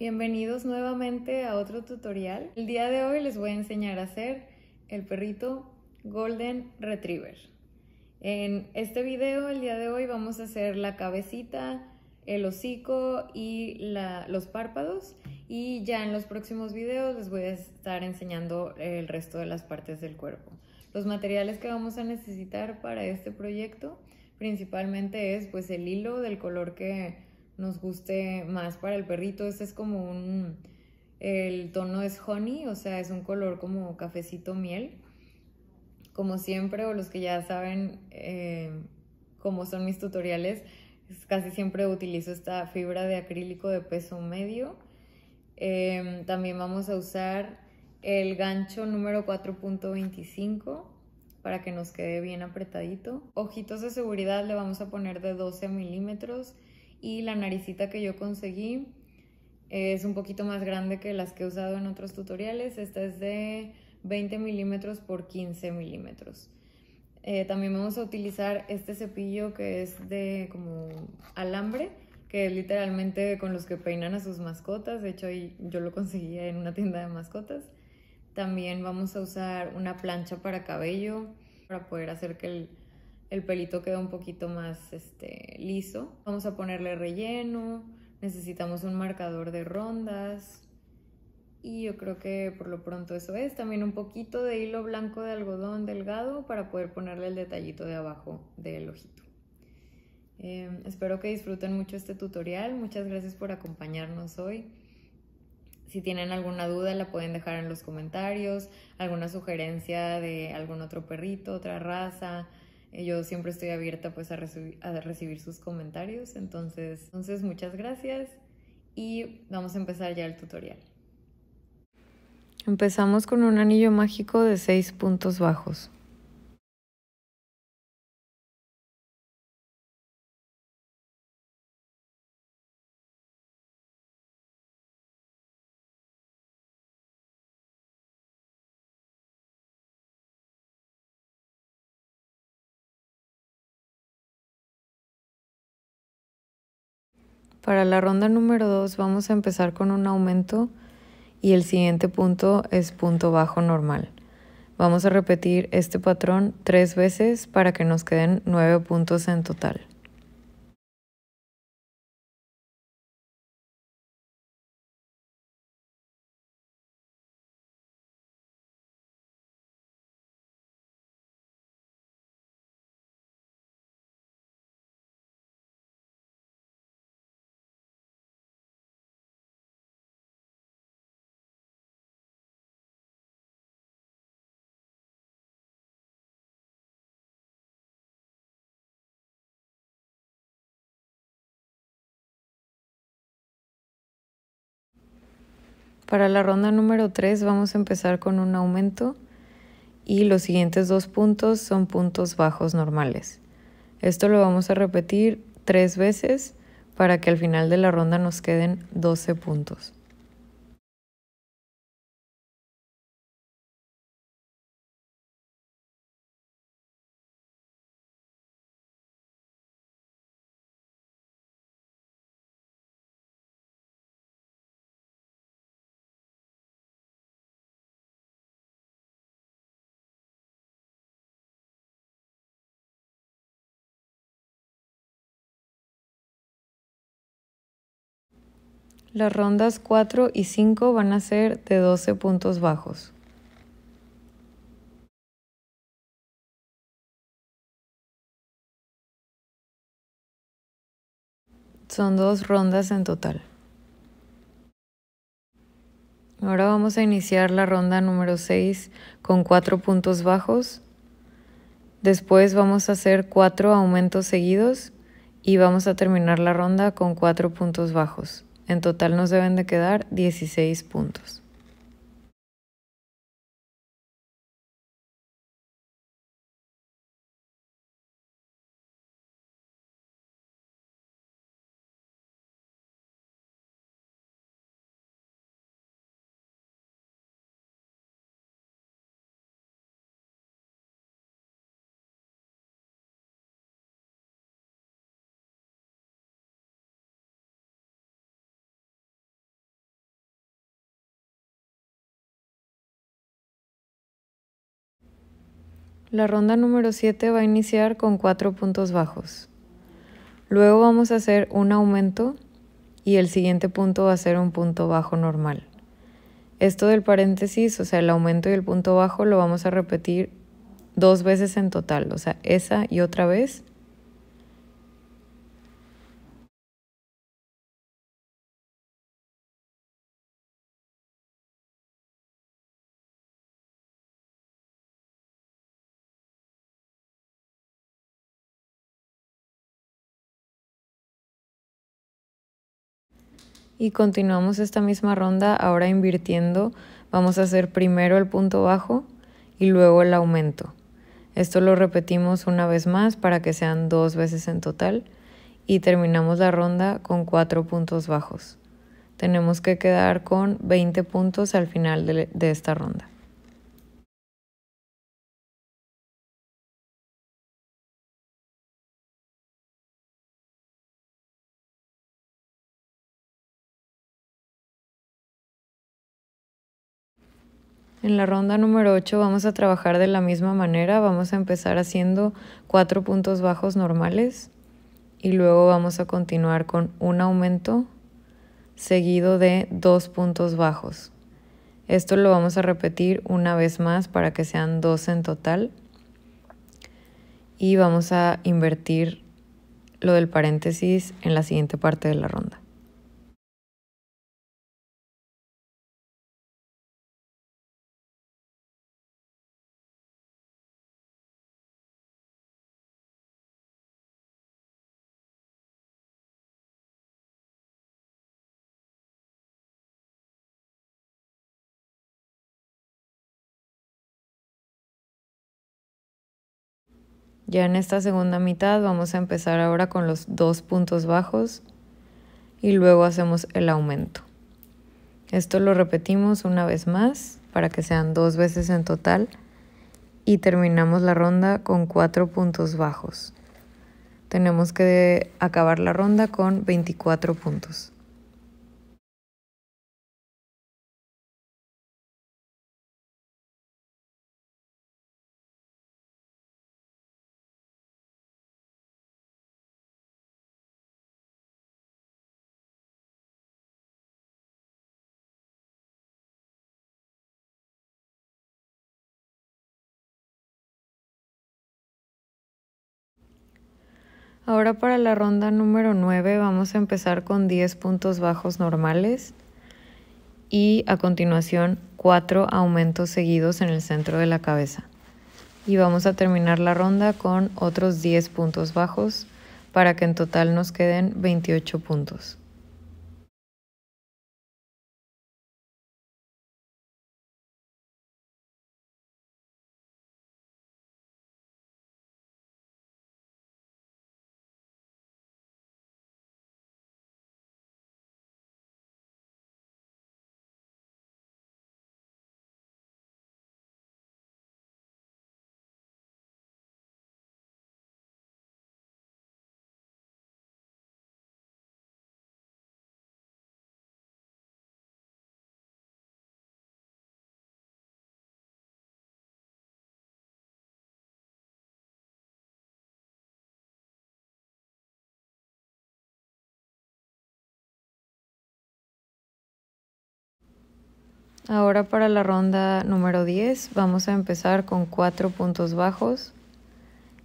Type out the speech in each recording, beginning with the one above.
Bienvenidos nuevamente a otro tutorial. El día de hoy les voy a enseñar a hacer el perrito Golden Retriever. En este video, el día de hoy, vamos a hacer la cabecita, el hocico y los párpados. Y ya en los próximos videos les voy a estar enseñando el resto de las partes del cuerpo. Los materiales que vamos a necesitar para este proyecto principalmente es pues el hilo del color que nos guste más para el perrito. Este es como un... El tono es honey, o sea, es un color como cafecito miel. Como siempre, o los que ya saben eh, cómo son mis tutoriales, casi siempre utilizo esta fibra de acrílico de peso medio. Em, también vamos a usar el gancho número 4.25 para que nos quede bien apretadito. Ojitos de seguridad le vamos a poner de 12 milímetros y la naricita que yo conseguí es un poquito más grande que las que he usado en otros tutoriales. Esta es de 20 milímetros por 15 milímetros. Eh, también vamos a utilizar este cepillo que es de como alambre, que literalmente con los que peinan a sus mascotas. De hecho, yo lo conseguí en una tienda de mascotas. También vamos a usar una plancha para cabello para poder hacer que el, el pelito queda un poquito más este, liso. Vamos a ponerle relleno, necesitamos un marcador de rondas y yo creo que por lo pronto eso es. También un poquito de hilo blanco de algodón delgado para poder ponerle el detallito de abajo del ojito. Em, espero que disfruten mucho este tutorial. Muchas gracias por acompañarnos hoy. Si tienen alguna duda la pueden dejar en los comentarios, alguna sugerencia de algún otro perrito, otra raza, yo siempre estoy abierta pues a, recibir, sus comentarios, entonces, entonces muchas gracias y vamos a empezar ya el tutorial. Empezamos con un anillo mágico de seis puntos bajos. Para la ronda número 2 vamos a empezar con un aumento y el siguiente punto es punto bajo normal. Vamos a repetir este patrón tres veces para que nos queden nueve puntos en total. Para la ronda número 3 vamos a empezar con un aumento y los siguientes dos puntos son puntos bajos normales. Esto lo vamos a repetir tres veces para que al final de la ronda nos queden 12 puntos. Las rondas 4 y 5 van a ser de 12 puntos bajos. Son dos rondas en total. Ahora vamos a iniciar la ronda número 6 con 4 puntos bajos. Después vamos a hacer cuatro aumentos seguidos y vamos a terminar la ronda con cuatro puntos bajos. En total nos deben de quedar 16 puntos. La ronda número 7 va a iniciar con 4 puntos bajos. Luego vamos a hacer un aumento y el siguiente punto va a ser un punto bajo normal. Esto del paréntesis, o sea, el aumento y el punto bajo lo vamos a repetir dos veces en total, o sea, esa y otra vez y continuamos esta misma ronda ahora invirtiendo. Vamos a hacer primero el punto bajo y luego el aumento. Esto lo repetimos una vez más para que sean dos veces en total y terminamos la ronda con cuatro puntos bajos. Tenemos que quedar con 20 puntos al final de, de esta ronda. En la ronda número 8 vamos a trabajar de la misma manera, vamos a empezar haciendo cuatro puntos bajos normales y luego vamos a continuar con un aumento seguido de dos puntos bajos. Esto lo vamos a repetir una vez más para que sean dos en total y vamos a invertir lo del paréntesis en la siguiente parte de la ronda. Ya en esta segunda mitad vamos a empezar ahora con los dos puntos bajos y luego hacemos el aumento. Esto lo repetimos una vez más para que sean dos veces en total y terminamos la ronda con cuatro puntos bajos. Tenemos que acabar la ronda con 24 puntos. Ahora para la ronda número 9 vamos a empezar con 10 puntos bajos normales y a continuación 4 aumentos seguidos en el centro de la cabeza. Y vamos a terminar la ronda con otros 10 puntos bajos para que en total nos queden 28 puntos. Ahora para la ronda número 10 vamos a empezar con cuatro puntos bajos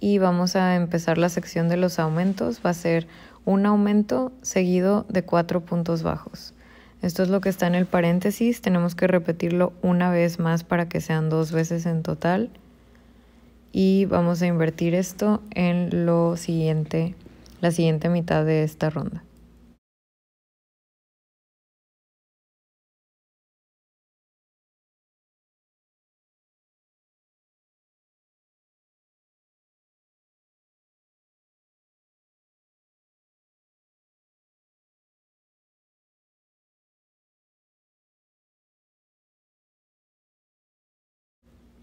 y vamos a empezar la sección de los aumentos. Va a ser un aumento seguido de cuatro puntos bajos. Esto es lo que está en el paréntesis. Tenemos que repetirlo una vez más para que sean dos veces en total. Y vamos a invertir esto en lo siguiente, la siguiente mitad de esta ronda.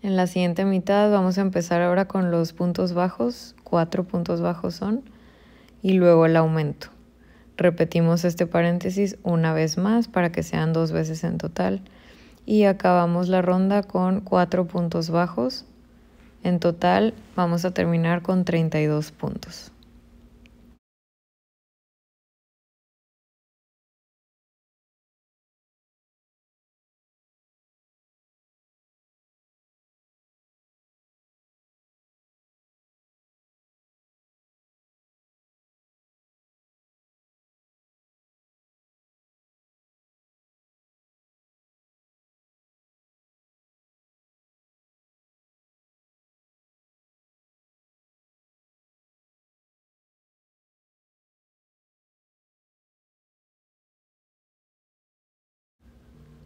En la siguiente mitad vamos a empezar ahora con los puntos bajos, cuatro puntos bajos son, y luego el aumento. Repetimos este paréntesis una vez más para que sean dos veces en total y acabamos la ronda con cuatro puntos bajos. En total vamos a terminar con 32 puntos.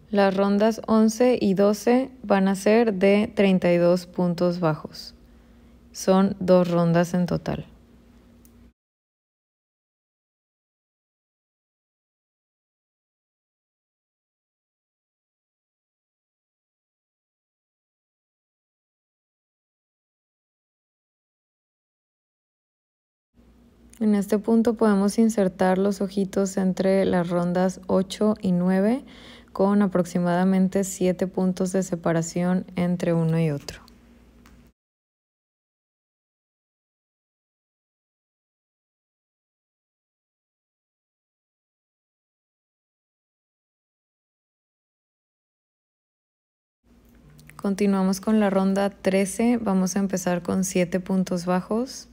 Las rondas 11 y 12 van a ser de 32 puntos bajos. Son dos rondas en total. En este punto podemos insertar los ojitos entre las rondas 8 y 9 con aproximadamente 7 puntos de separación entre uno y otro. Continuamos con la ronda 13, vamos a empezar con 7 puntos bajos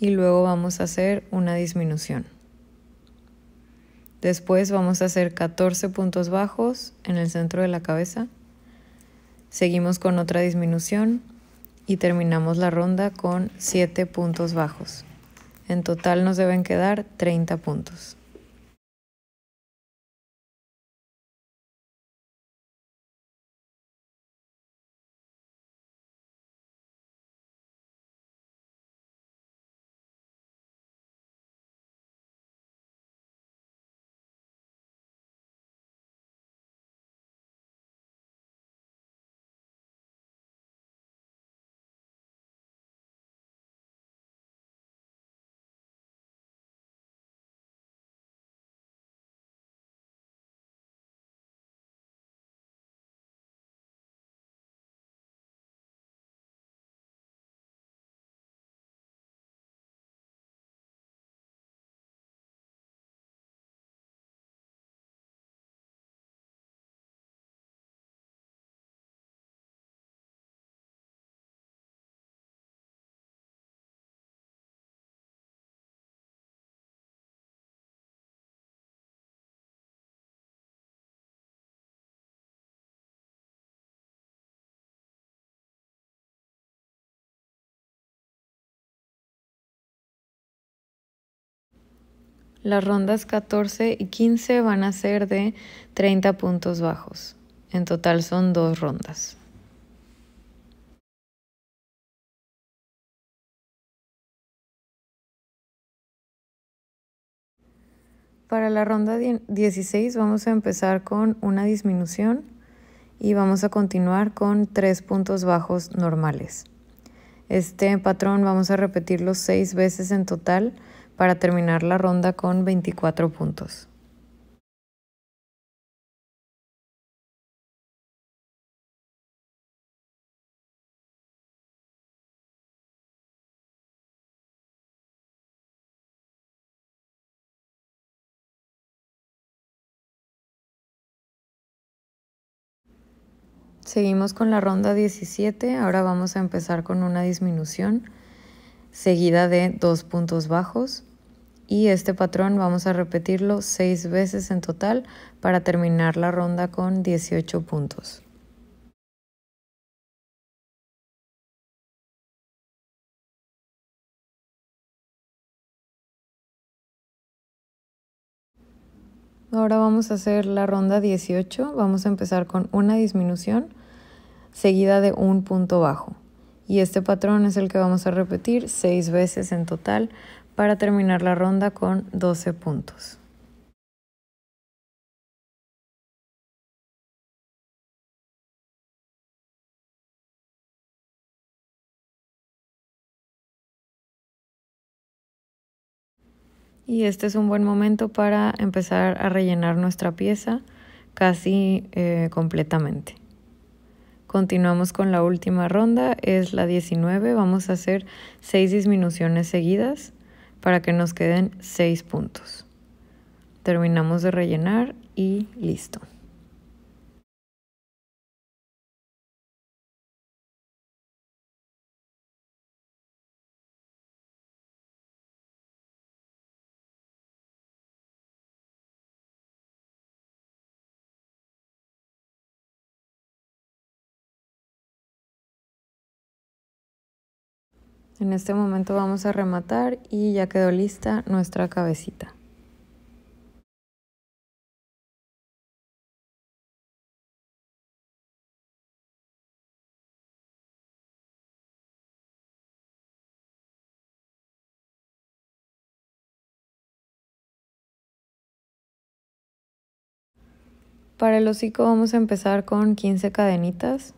y luego vamos a hacer una disminución. Después vamos a hacer 14 puntos bajos en el centro de la cabeza. Seguimos con otra disminución y terminamos la ronda con 7 puntos bajos. En total nos deben quedar 30 puntos. Las rondas 14 y 15 van a ser de 30 puntos bajos. En total son dos rondas. Para la ronda 16 vamos a empezar con una disminución y vamos a continuar con tres puntos bajos normales. Este patrón vamos a repetirlo seis veces en total para terminar la ronda con 24 puntos. Seguimos con la ronda 17, ahora vamos a empezar con una disminución seguida de dos puntos bajos y este patrón vamos a repetirlo seis veces en total para terminar la ronda con 18 puntos. Ahora vamos a hacer la ronda 18, vamos a empezar con una disminución seguida de un punto bajo y este patrón es el que vamos a repetir seis veces en total para terminar la ronda con 12 puntos. Y este es un buen momento para empezar a rellenar nuestra pieza casi eh, completamente. Continuamos con la última ronda, es la 19. Vamos a hacer 6 disminuciones seguidas para que nos queden 6 puntos. Terminamos de rellenar y listo. En este momento vamos a rematar y ya quedó lista nuestra cabecita. Para el hocico vamos a empezar con 15 cadenitas.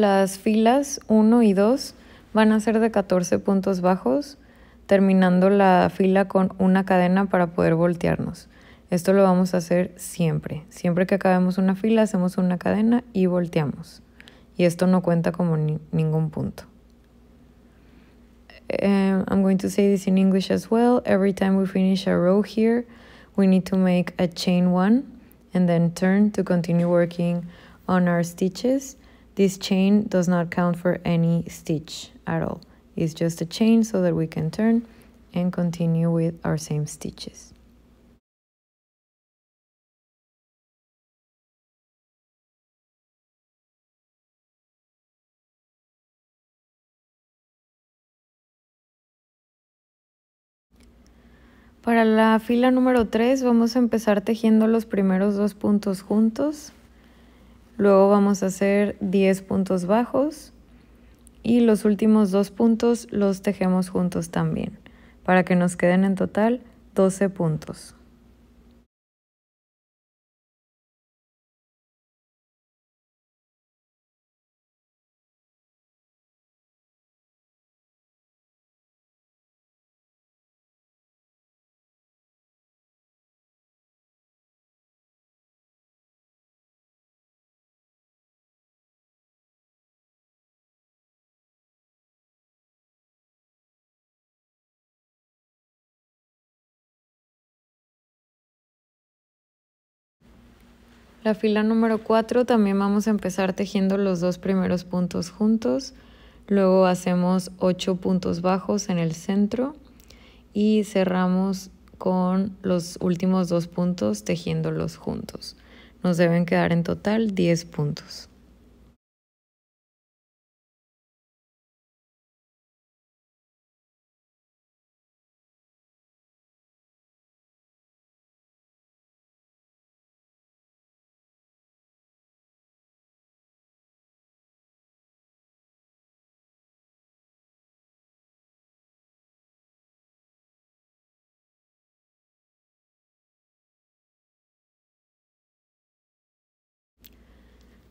Las filas 1 y 2 van a ser de 14 puntos bajos, terminando la fila con una cadena para poder voltearnos. Esto lo vamos a hacer siempre. Siempre que acabemos una fila, hacemos una cadena y volteamos. Y esto no cuenta como ningún punto. Eh, I'm going to say this in English as well. Every time we finish a row here, we need to make a chain one and then turn to continue working on our stitches. This chain does not count for any stitch at all. It's just a chain so that we can turn and continue with our same stitches. Para la fila número 3 vamos a empezar tejiendo los primeros dos puntos juntos. Luego vamos a hacer 10 puntos bajos y los últimos dos puntos los tejemos juntos también para que nos queden en total 12 puntos. La fila número 4 también vamos a empezar tejiendo los dos primeros puntos juntos. Luego hacemos 8 puntos bajos en el centro y cerramos con los últimos dos puntos tejiéndolos juntos. Nos deben quedar en total 10 puntos.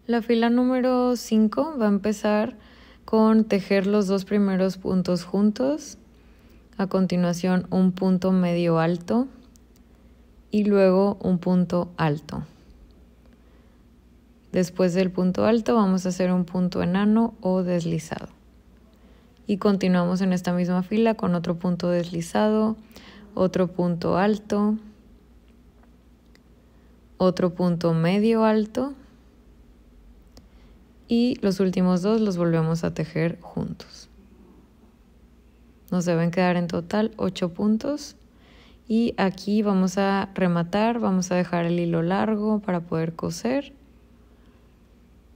La fila número 5 va a empezar con tejer los dos primeros puntos juntos, a continuación un punto medio alto y luego un punto alto. Después del punto alto vamos a hacer un punto enano o deslizado. Y continuamos en esta misma fila con otro punto deslizado, otro punto alto, otro punto medio alto y los últimos dos los volvemos a tejer juntos. Nos deben quedar en total 8 puntos y aquí vamos a rematar, vamos a dejar el hilo largo para poder coser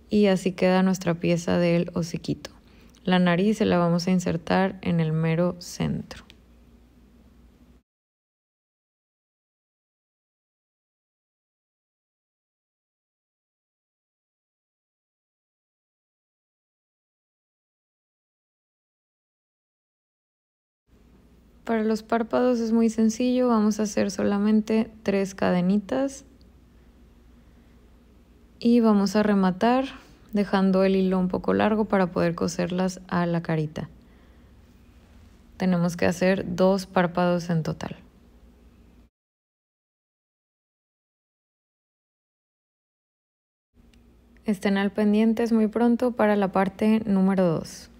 y así queda nuestra pieza del hociquito. La nariz se la vamos a insertar en el mero centro. Para los párpados es muy sencillo, vamos a hacer solamente tres cadenitas y vamos a rematar dejando el hilo un poco largo para poder coserlas a la carita. Tenemos que hacer dos párpados en total. Estén al es muy pronto para la parte número 2.